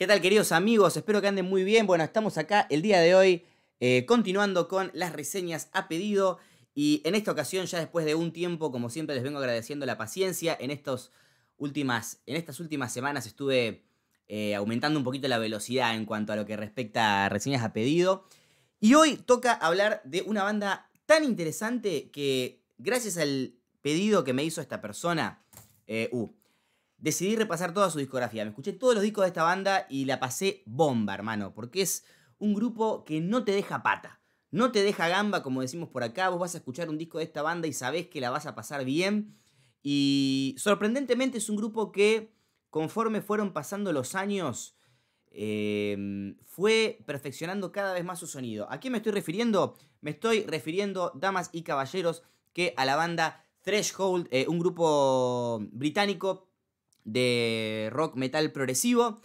¿Qué tal queridos amigos? Espero que anden muy bien. Bueno, estamos acá el día de hoy eh, continuando con las reseñas a pedido y en esta ocasión ya después de un tiempo, como siempre les vengo agradeciendo la paciencia, en, estos últimas, en estas últimas semanas estuve eh, aumentando un poquito la velocidad en cuanto a lo que respecta a reseñas a pedido. Y hoy toca hablar de una banda tan interesante que gracias al pedido que me hizo esta persona, eh, uh, decidí repasar toda su discografía. Me escuché todos los discos de esta banda y la pasé bomba, hermano, porque es un grupo que no te deja pata, no te deja gamba, como decimos por acá. Vos vas a escuchar un disco de esta banda y sabés que la vas a pasar bien. Y sorprendentemente es un grupo que, conforme fueron pasando los años, em, fue perfeccionando cada vez más su sonido. ¿A qué me estoy refiriendo? Me estoy refiriendo, damas y caballeros, que a la banda Threshold, eh, un grupo británico de rock metal progresivo.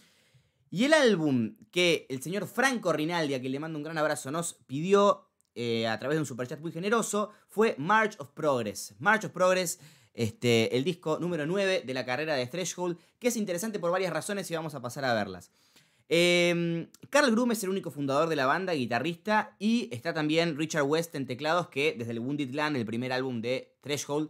Y el álbum que el señor Franco Rinaldi, a quien le mando un gran abrazo, nos pidió eh, a través de un superchat muy generoso fue March of Progress. March of Progress, este, el disco número 9 de la carrera de Threshold, que es interesante por varias razones y vamos a pasar a verlas. Em, Carl Grum es el único fundador de la banda, guitarrista, y está también Richard West en teclados, que desde el Wounded Land, el primer álbum de Threshold,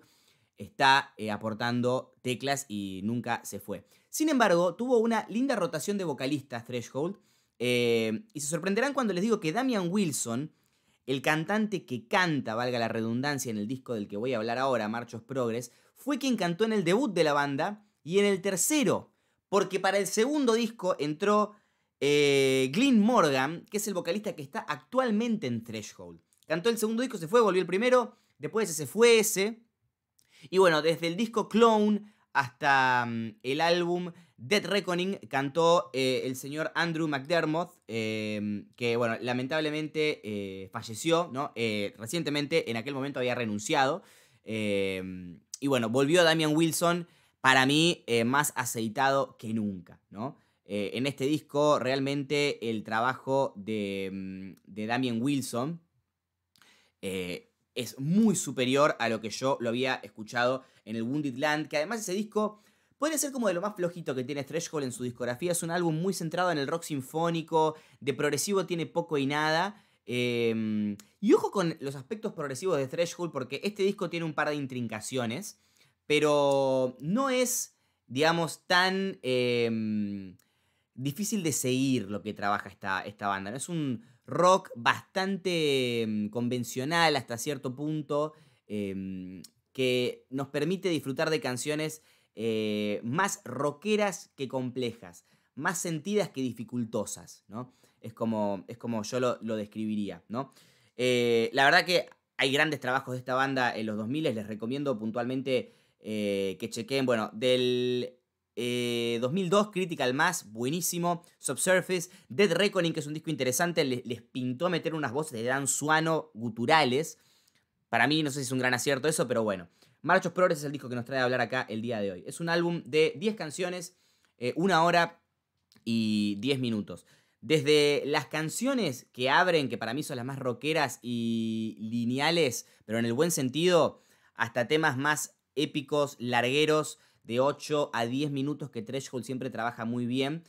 está eh, aportando teclas y nunca se fue. Sin embargo, tuvo una linda rotación de vocalistas Threshold eh, y se sorprenderán cuando les digo que Damian Wilson, el cantante que canta, valga la redundancia, en el disco del que voy a hablar ahora, Marchos Progress, fue quien cantó en el debut de la banda y en el tercero, porque para el segundo disco entró eh, Glyn Morgan, que es el vocalista que está actualmente en Threshold. Cantó el segundo disco, se fue, volvió el primero, después ese se fue ese, y bueno, desde el disco Clone hasta mm, el álbum Dead Reckoning cantó eh, el señor Andrew McDermott, em, que bueno, lamentablemente eh, falleció, ¿no? Eh, recientemente, en aquel momento había renunciado. Em, y bueno, volvió Damian Wilson, para mí, más aceitado que nunca, ¿no? en este disco, realmente el trabajo de, mm, de Damian Wilson es muy superior a lo que yo lo había escuchado en el Wounded Land, que además ese disco puede ser como de lo más flojito que tiene Threshold en su discografía, es un álbum muy centrado en el rock sinfónico, de progresivo tiene poco y nada. Em, y ojo con los aspectos progresivos de Threshold, porque este disco tiene un par de intrincaciones, pero no es, digamos, tan em, difícil de seguir lo que trabaja esta, esta banda. No es un rock bastante mm, convencional hasta cierto punto, em, que nos permite disfrutar de canciones eh, más rockeras que complejas, más sentidas que dificultosas, ¿no? Es como, es como yo lo, describiría, ¿no? Eh, la verdad que hay grandes trabajos de esta banda en los 2000, les recomiendo puntualmente eh, que chequen, bueno, del 2002, eh, Critical Mass, buenísimo. Subsurface, Dead Reckoning, que es un disco interesante, les, pintó pintó meter unas voces de Dan Suano guturales. Para mí, no sé si es un gran acierto eso, pero bueno. Marchos of Progress es el disco que nos trae a hablar acá el día de hoy. Es un álbum de 10 canciones, eh, una hora y 10 minutos. Desde las canciones que abren, que para mí son las más rockeras y lineales, pero en el buen sentido, hasta temas más épicos, largueros, de 8 a 10 minutos que Threshold siempre trabaja muy bien,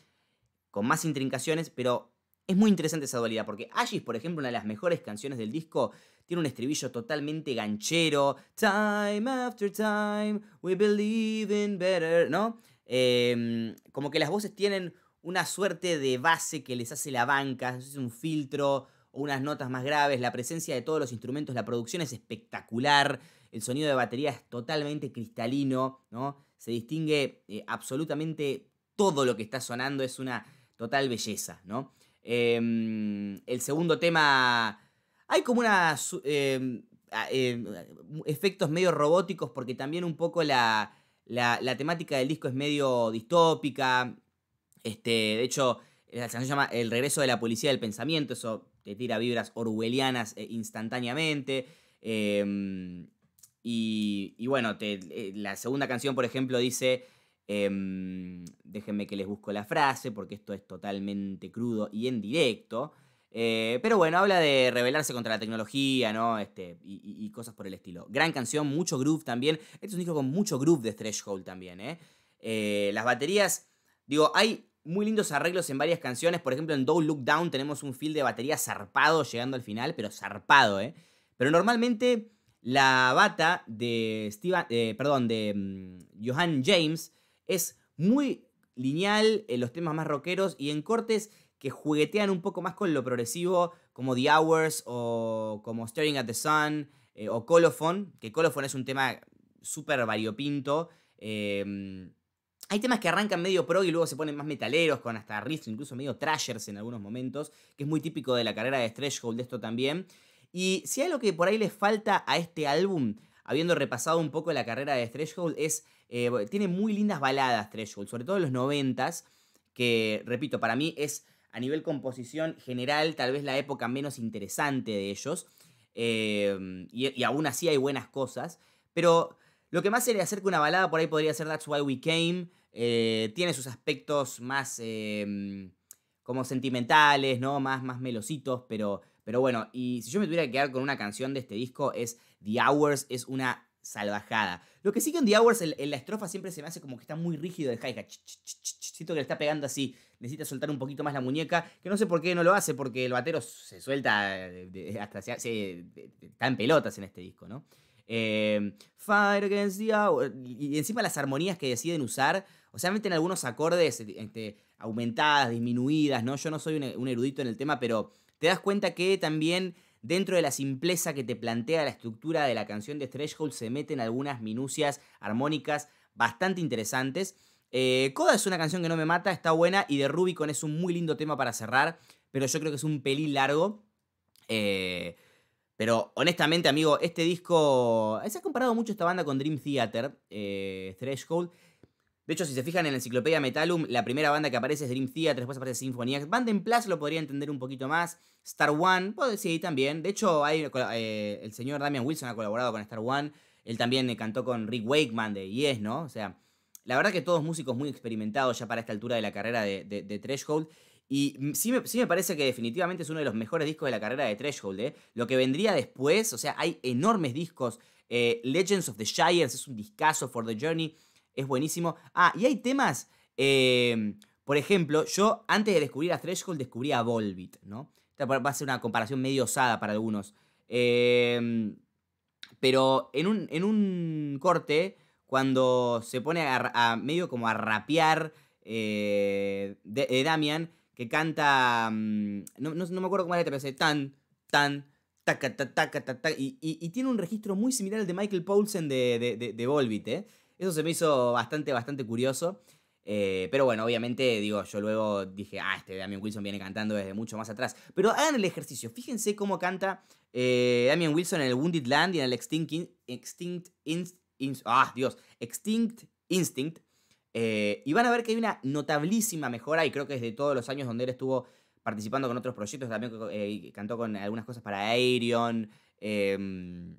con más intrincaciones, pero es muy interesante esa dualidad, porque Ashes, por ejemplo, una de las mejores canciones del disco, tiene un estribillo totalmente ganchero, time after time, we believe in better, ¿no? Em, como que las voces tienen una suerte de base que les hace la banca, es un filtro o unas notas más graves, la presencia de todos los instrumentos, la producción es espectacular, el sonido de batería es totalmente cristalino, ¿no? se distingue eh, absolutamente todo lo que está sonando, es una total belleza, ¿no? Em, el segundo tema, hay como unos em, em, efectos medio robóticos porque también un poco la, la, temática del disco es medio distópica. Este, de hecho, la canción se llama El regreso de la policía del pensamiento, eso te tira vibras orwellianas eh, instantáneamente. Y, bueno, eh, la segunda canción, por ejemplo, dice, em, déjenme que les busco la frase, porque esto es totalmente crudo y en directo. Eh, pero bueno, habla de rebelarse contra la tecnología, ¿no? Este, y, cosas por el estilo. Gran canción, mucho groove también. Este es un disco con mucho groove de Threshold también, ¿eh? ¿eh? las baterías, digo, hay muy lindos arreglos en varias canciones. Por ejemplo, en Don't Look Down tenemos un feel de batería zarpado llegando al final, pero zarpado, ¿eh? Pero normalmente la bata de, eh, perdón, de mm, Johan James es muy lineal en los temas más rockeros y en cortes que juguetean un poco más con lo progresivo, como The Hours o como Staring at the Sun eh, o Colophon, que Colophon es un tema súper variopinto. Eh, mm, hay temas que arrancan medio pro y luego se ponen más metaleros, con hasta riffs, incluso medio thrashers en algunos momentos, que es muy típico de la carrera de Threshold, de esto también. Y si hay algo que por ahí les falta a este álbum, habiendo repasado un poco la carrera de Threshold, es. Eh, tiene muy lindas baladas Threshold, sobre todo en los noventas, que, repito, para mí es a nivel composición general, tal vez la época menos interesante de ellos. Em, y, aún así hay buenas cosas. Pero lo que más se le acerca una balada por ahí podría ser That's Why We Came. Eh, tiene sus aspectos más em, como sentimentales, ¿no? Más, más melositos, pero pero bueno, y si yo me tuviera que quedar con una canción de este disco es The Hours, es una salvajada. Lo que sí que en The Hours, en, la estrofa siempre se me hace como que está muy rígido el hi-hat. Siento que le está pegando así. Necesita soltar un poquito más la muñeca, que no sé por qué no lo hace, porque el batero se suelta eh, hasta se, eh, está en pelotas en este disco, ¿no? Eh, Fire Against the Hour. Y encima las armonías que deciden usar, o sea, meten algunos acordes este, aumentadas, disminuidas, ¿no? Yo no soy un erudito en el tema, pero te das cuenta que también Dentro de la simpleza que te plantea la estructura de la canción de Threshold se meten algunas minucias armónicas bastante interesantes. Eh, Coda es una canción que no me mata, está buena y de Rubicon es un muy lindo tema para cerrar, pero yo creo que es un pelín largo. Eh, pero honestamente, amigo, este disco. Eh, se ha comparado mucho esta banda con Dream Theater, Threshold. De hecho, si se fijan en la enciclopedia Metalum, la primera banda que aparece es Dream Theater, después aparece Symphony X. Band en Plus lo podría entender un poquito más. Star One, puedo decir también. De hecho, eh, el señor Damian Wilson ha colaborado con Star One. Él también eh, cantó con Rick Wakeman de Yes, ¿no? O sea, la verdad que todos músicos muy experimentados ya para esta altura de la carrera de, Threshold. Y mm, sí me, parece que definitivamente es uno de los mejores discos de la carrera de Threshold. ¿eh? Lo que vendría después, o sea, hay enormes discos. Legends of the Shires es un discazo, For the Journey es buenísimo. Ah, y hay temas, em, por ejemplo, yo antes de descubrir a Threshold descubrí a Volbit, ¿no? Esta va a ser una comparación medio osada para algunos. Em, pero en un, en un corte, cuando se pone a, medio como a rapear eh, de, eh, Damian, que canta. Mm, no, no, me acuerdo cómo es era, pero hace tan, tan, taca, Y, y, tiene un registro muy similar al de Michael Poulsen de, de, de, ¿eh? Eso se me hizo bastante, bastante curioso. Eh, pero bueno, obviamente, digo, yo luego dije, ah, este Damien Wilson viene cantando desde mucho más atrás. Pero hagan el ejercicio, fíjense cómo canta eh, Damien Wilson en el Wounded Land y en el Extinct, Extinct, ah, Dios, Extinct Instinct. Eh, y van a ver que hay una notabilísima mejora, y creo que es de todos los años donde él estuvo participando con otros proyectos, también cantó con algunas cosas para Aerion. Em,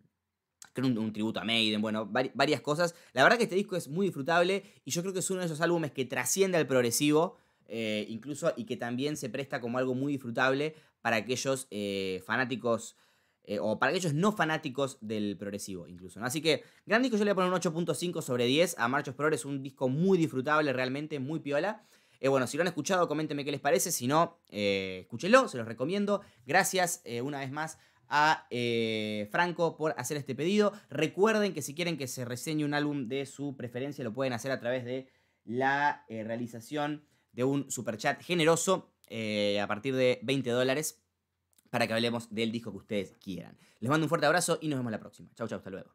un, tributo a Maiden, bueno, varias cosas. La verdad que este disco es muy disfrutable y yo creo que es uno de esos álbumes que trasciende al progresivo, eh, incluso, y que también se presta como algo muy disfrutable para aquellos eh, fanáticos. Eh, o para aquellos no fanáticos del progresivo incluso. Así que, gran disco, yo le voy a poner un 8.5 sobre 10 a Marchos Pro. Es un disco muy disfrutable realmente, muy piola. bueno, si lo han escuchado, coméntenme qué les parece. Si no, escúchelo escúchenlo, se los recomiendo. Gracias una vez más a eh, Franco por hacer este pedido. Recuerden que si quieren que se reseñe un álbum de su preferencia, lo pueden hacer a través de la eh, realización de un superchat generoso eh, a partir de 20 dólares para que hablemos del disco que ustedes quieran. Les mando un fuerte abrazo y nos vemos la próxima. Chau, chau, hasta luego.